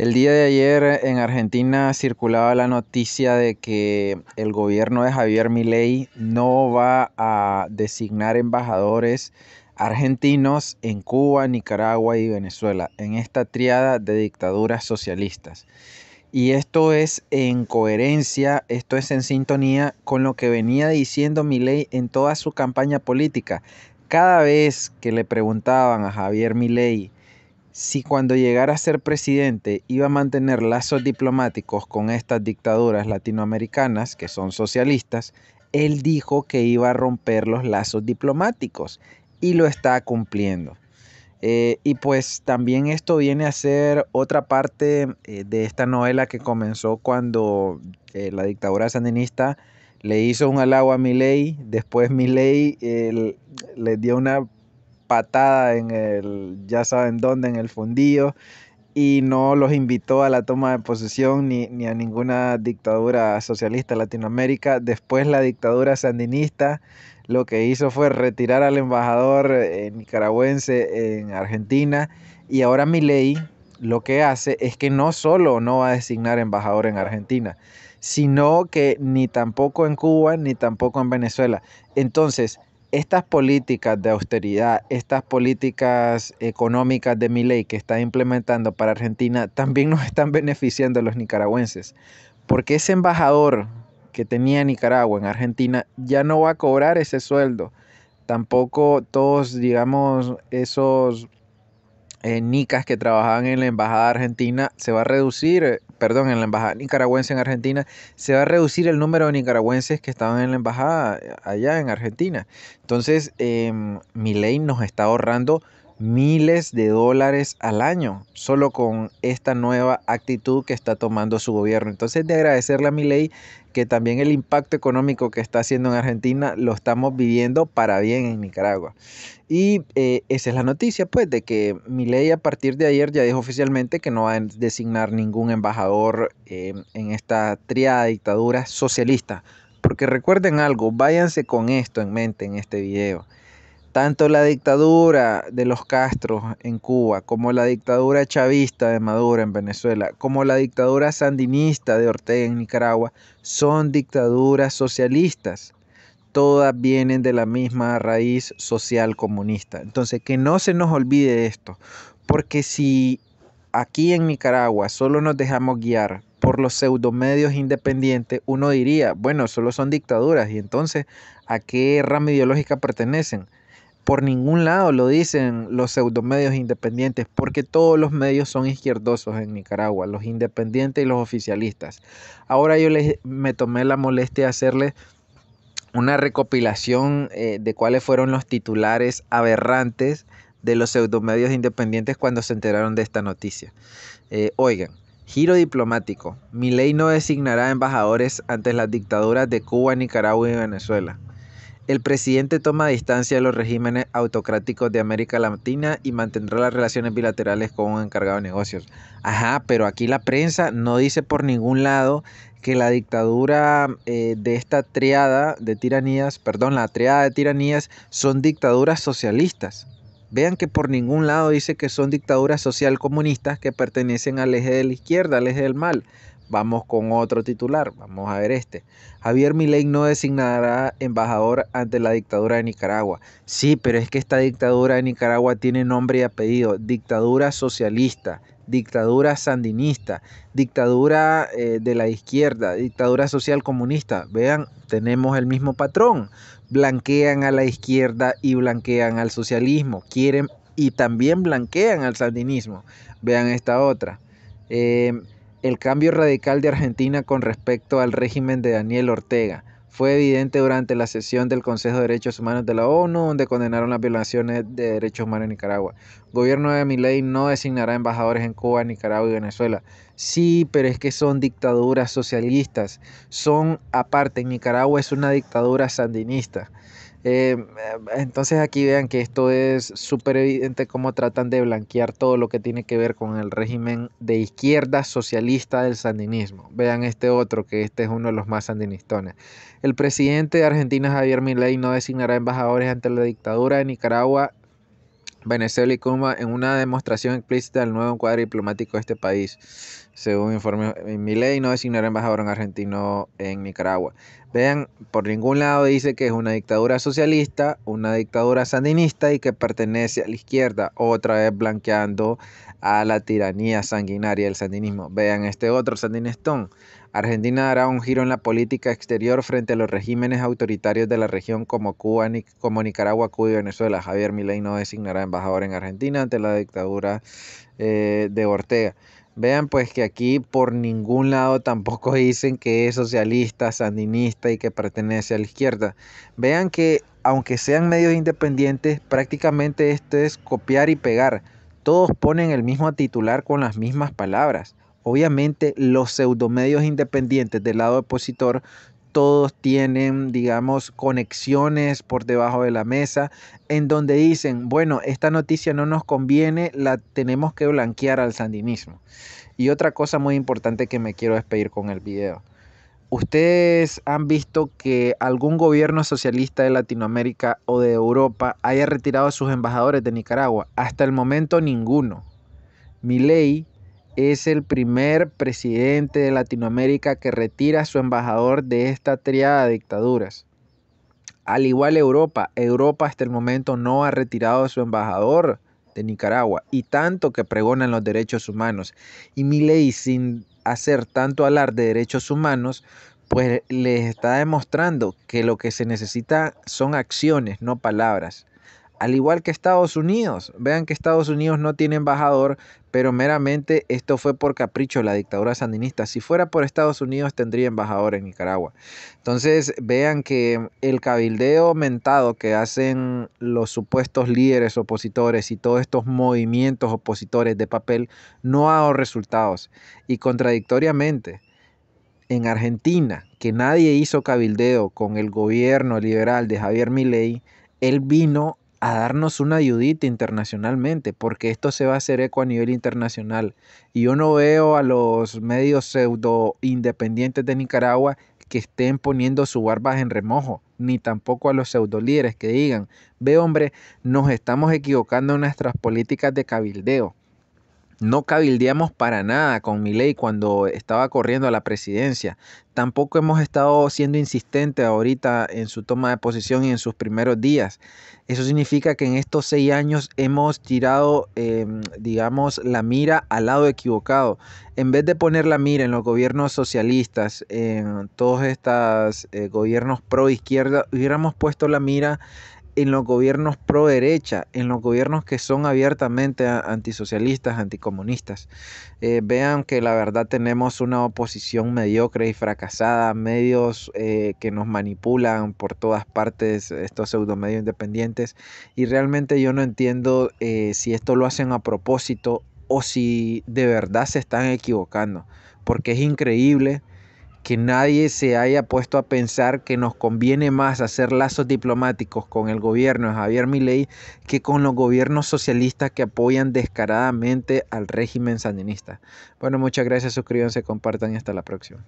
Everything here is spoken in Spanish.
El día de ayer eh, en Argentina circulaba la noticia de que el gobierno de Javier Milei no va a designar embajadores argentinos en Cuba, Nicaragua y Venezuela, en esta triada de dictaduras socialistas. Y esto es en coherencia, esto es en sintonía con lo que venía diciendo Milei en toda su campaña política. Cada vez que le preguntaban a Javier Milei si cuando llegara a ser presidente iba a mantener lazos diplomáticos con estas dictaduras latinoamericanas que son socialistas, él dijo que iba a romper los lazos diplomáticos y lo está cumpliendo. Eh, y pues también esto viene a ser otra parte eh, de esta novela que comenzó cuando eh, la dictadura sandinista le hizo un halago a Milei, después Milei le dio una patada en el, ya saben dónde, en el fundillo, y no los invitó a la toma de posesión ni, a ninguna dictadura socialista Latinoamérica. Después la dictadura sandinista lo que hizo fue retirar al embajador eh, nicaragüense en Argentina y ahora mi ley lo que hace es que no solo no va a designar embajador en Argentina, sino que ni tampoco en Cuba ni tampoco en Venezuela. Entonces, estas políticas de austeridad, estas políticas económicas de mi ley que está implementando para Argentina, también nos están beneficiando a los nicaragüenses. Porque ese embajador que tenía Nicaragua en Argentina ya no va a cobrar ese sueldo. Tampoco todos, digamos, esos eh, nicas que trabajaban en la embajada argentina se va a reducir eh, perdón, en la embajada nicaragüense en Argentina, se va a reducir el número de nicaragüenses que estaban en la embajada eh, allá en Argentina. Entonces, eh, mi ley nos está ahorrando miles de dólares al año solo con esta nueva actitud que está tomando su gobierno. Entonces, de agradecerle a mi ley que también el impacto económico que está haciendo en Argentina lo estamos viviendo para bien en Nicaragua. Y eh, esa es la noticia, pues, de que mi ley a partir de ayer ya dijo oficialmente que no va a designar ningún embajador eh, en esta triada dictadura socialista. Porque recuerden algo, váyanse con esto en mente en este video. Tanto la dictadura de los castros en Cuba, como la dictadura chavista de Maduro en Venezuela, como la dictadura sandinista de Ortega en Nicaragua, son dictaduras socialistas. Todas vienen de la misma raíz social comunista. Entonces, que no se nos olvide esto, porque si aquí en Nicaragua solo nos dejamos guiar por los pseudomedios independientes, uno diría, bueno, solo son dictaduras y entonces, ¿a qué rama ideológica pertenecen? Por ningún lado lo dicen los pseudomedios independientes, porque todos los medios son izquierdosos en Nicaragua, los independientes y los oficialistas. Ahora yo me tomé la molestia de hacerles una recopilación eh, de cuáles fueron los titulares aberrantes de los pseudomedios independientes cuando se enteraron de esta noticia. Eh, oigan, giro diplomático. mi ley no designará embajadores ante las dictaduras de Cuba, Nicaragua y Venezuela. El presidente toma distancia de los regímenes autocráticos de América Latina y mantendrá las relaciones bilaterales con un encargado de negocios. Ajá, pero aquí la prensa no dice por ningún lado que la dictadura eh, de esta triada de tiranías, perdón, la triada de tiranías son dictaduras socialistas. Vean que por ningún lado dice que son dictaduras social comunistas que pertenecen al eje de la izquierda, al eje del mal. Vamos con otro titular, vamos a ver este. Javier Milei no designará embajador ante la dictadura de Nicaragua. Sí, pero es que esta dictadura de Nicaragua tiene nombre y apellido, dictadura socialista, dictadura sandinista, dictadura eh, de la izquierda, dictadura social comunista. Vean, tenemos el mismo patrón. Blanquean a la izquierda y blanquean al socialismo. Quieren y también blanquean al sandinismo. Vean esta otra. Eh, el cambio radical de Argentina con respecto al régimen de Daniel Ortega fue evidente durante la sesión del Consejo de Derechos Humanos de la ONU, donde condenaron las violaciones de derechos humanos en Nicaragua. El gobierno de Miley no designará embajadores en Cuba, Nicaragua y Venezuela. Sí, pero es que son dictaduras socialistas. Son aparte, en Nicaragua es una dictadura sandinista. Eh, entonces aquí vean que esto es súper evidente cómo tratan de blanquear todo lo que tiene que ver con el régimen de izquierda socialista del sandinismo. Vean este otro, que este es uno de los más sandinistones. El presidente de Argentina, Javier Milei, no designará embajadores ante la dictadura de Nicaragua, Venezuela y Cuba en una demostración explícita del nuevo cuadro diplomático de este país según informe eh, Milei, no designará embajador en argentino en Nicaragua. Vean, por ningún lado dice que es una dictadura socialista, una dictadura sandinista y que pertenece a la izquierda, otra vez blanqueando a la tiranía sanguinaria del sandinismo. Vean este otro sandinestón. Argentina dará un giro en la política exterior frente a los regímenes autoritarios de la región como Cuba, como Nicaragua, Cuba y Venezuela. Javier Milei no designará embajador en Argentina ante la dictadura eh, de Ortega. Vean pues que aquí por ningún lado tampoco dicen que es socialista, sandinista y que pertenece a la izquierda. Vean que aunque sean medios independientes, prácticamente esto es copiar y pegar. Todos ponen el mismo titular con las mismas palabras. Obviamente los pseudomedios independientes del lado opositor todos tienen, digamos, conexiones por debajo de la mesa, en donde dicen, bueno, esta noticia no nos conviene, la tenemos que blanquear al sandinismo. Y otra cosa muy importante que me quiero despedir con el video. ¿Ustedes han visto que algún gobierno socialista de Latinoamérica o de Europa haya retirado a sus embajadores de Nicaragua? Hasta el momento ninguno. Mi ley es el primer presidente de Latinoamérica que retira a su embajador de esta triada de dictaduras. Al igual Europa, Europa hasta el momento no ha retirado a su embajador de Nicaragua y tanto que pregonan los derechos humanos. Y ley, sin hacer tanto hablar de derechos humanos, pues les está demostrando que lo que se necesita son acciones, no palabras. Al igual que Estados Unidos. Vean que Estados Unidos no tiene embajador, pero meramente esto fue por capricho la dictadura sandinista. Si fuera por Estados Unidos tendría embajador en Nicaragua. Entonces vean que el cabildeo mentado que hacen los supuestos líderes opositores y todos estos movimientos opositores de papel no ha dado resultados. Y contradictoriamente, en Argentina, que nadie hizo cabildeo con el gobierno liberal de Javier Milei, él vino a darnos una ayudita internacionalmente, porque esto se va a hacer eco a nivel internacional. Y yo no veo a los medios pseudo independientes de Nicaragua que estén poniendo su barba en remojo, ni tampoco a los pseudo líderes que digan, ve hombre, nos estamos equivocando en nuestras políticas de cabildeo. No cabildeamos para nada con mi ley cuando estaba corriendo a la presidencia. Tampoco hemos estado siendo insistentes ahorita en su toma de posición y en sus primeros días. Eso significa que en estos seis años hemos tirado, em, digamos, la mira al lado equivocado. En vez de poner la mira en los gobiernos socialistas, en todos estos eh, gobiernos pro izquierda, hubiéramos puesto la mira en los gobiernos pro derecha, en los gobiernos que son abiertamente antisocialistas, anticomunistas. Eh, vean que la verdad tenemos una oposición mediocre y fracasada, medios eh, que nos manipulan por todas partes, estos pseudomedios independientes, y realmente yo no entiendo eh, si esto lo hacen a propósito o si de verdad se están equivocando, porque es increíble que nadie se haya puesto a pensar que nos conviene más hacer lazos diplomáticos con el gobierno de Javier Milei que con los gobiernos socialistas que apoyan descaradamente al régimen sandinista. Bueno, muchas gracias, suscríbanse, compartan y hasta la próxima.